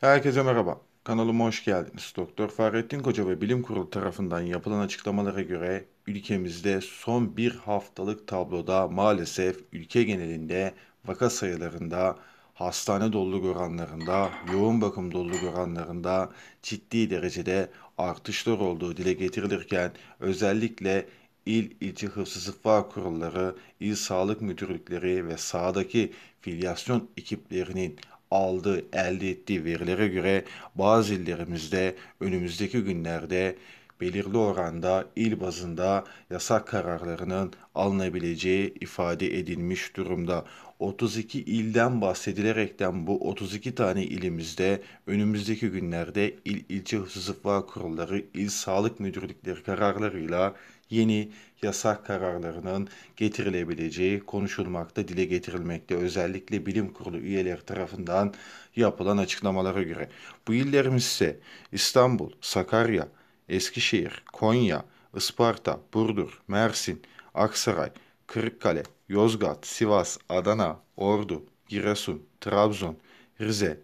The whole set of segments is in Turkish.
Herkese merhaba. Kanalıma hoş geldiniz. Doktor Fahrettin Koca ve Bilim Kurulu tarafından yapılan açıklamalara göre ülkemizde son bir haftalık tabloda maalesef ülke genelinde vaka sayılarında, hastane doluluk oranlarında, yoğun bakım doluluk oranlarında ciddi derecede artışlar olduğu dile getirilirken özellikle il ilçe hıfzı sıffa kurulları, il sağlık müdürlükleri ve sahadaki filyasyon ekiplerinin aldığı, elde ettiği verilere göre bazı illerimizde önümüzdeki günlerde belirli oranda il bazında yasak kararlarının alınabileceği ifade edilmiş durumda. 32 ilden bahsedilerekten bu 32 tane ilimizde önümüzdeki günlerde il ilçe hıfzı kurulları, il sağlık müdürlükleri kararlarıyla yeni yasak kararlarının getirilebileceği konuşulmakta, dile getirilmekte. Özellikle bilim kurulu üyeleri tarafından yapılan açıklamalara göre. Bu illerimiz ise İstanbul, Sakarya, Eskişehir, Konya, Isparta, Burdur, Mersin, Aksaray, Kırıkkale, Yozgat, Sivas, Adana, Ordu, Giresun, Trabzon, Rize,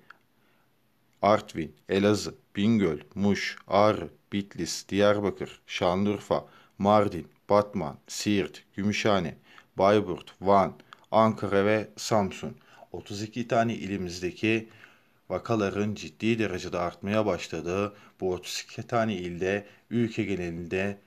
Artvin, Elazığ, Bingöl, Muş, Ağrı, Bitlis, Diyarbakır, Şanlıurfa, Mardin, Batman, Siirt, Gümüşhane, Bayburt, Van, Ankara ve Samsun. 32 tane ilimizdeki vakaların ciddi derecede artmaya başladığı bu 32 tane ilde ülke genelinde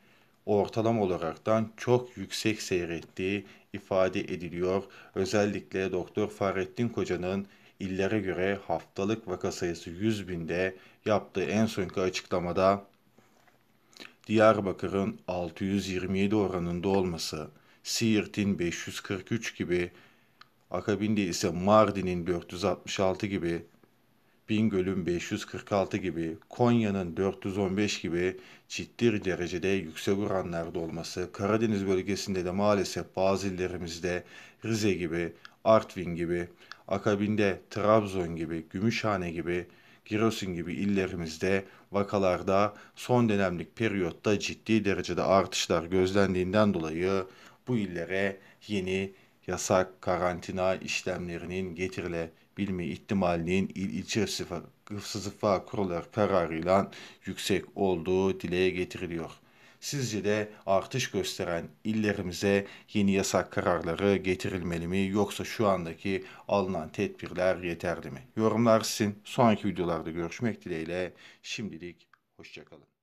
ortalama olaraktan çok yüksek seyrettiği ifade ediliyor. Özellikle Doktor Fahrettin Koca'nın illere göre haftalık vaka sayısı 100 binde yaptığı en sonki açıklamada Diyarbakır'ın 627 oranında olması, Siirt'in 543 gibi, akabinde ise Mardin'in 466 gibi Bingöl'ün 546 gibi, Konya'nın 415 gibi ciddi derecede yüksek oranlarda olması, Karadeniz bölgesinde de maalesef bazı illerimizde Rize gibi, Artvin gibi, akabinde Trabzon gibi, Gümüşhane gibi, Giresun gibi illerimizde vakalarda son dönemlik periyotta ciddi derecede artışlar gözlendiğinden dolayı bu illere yeni yasak karantina işlemlerinin getirile bilme ihtimalinin il ilçe sıfa kurulur kararıyla yüksek olduğu dile getiriliyor. Sizce de artış gösteren illerimize yeni yasak kararları getirilmeli mi yoksa şu andaki alınan tedbirler yeterli mi? Yorumlar sizin. Sonraki videolarda görüşmek dileğiyle. Şimdilik hoşçakalın.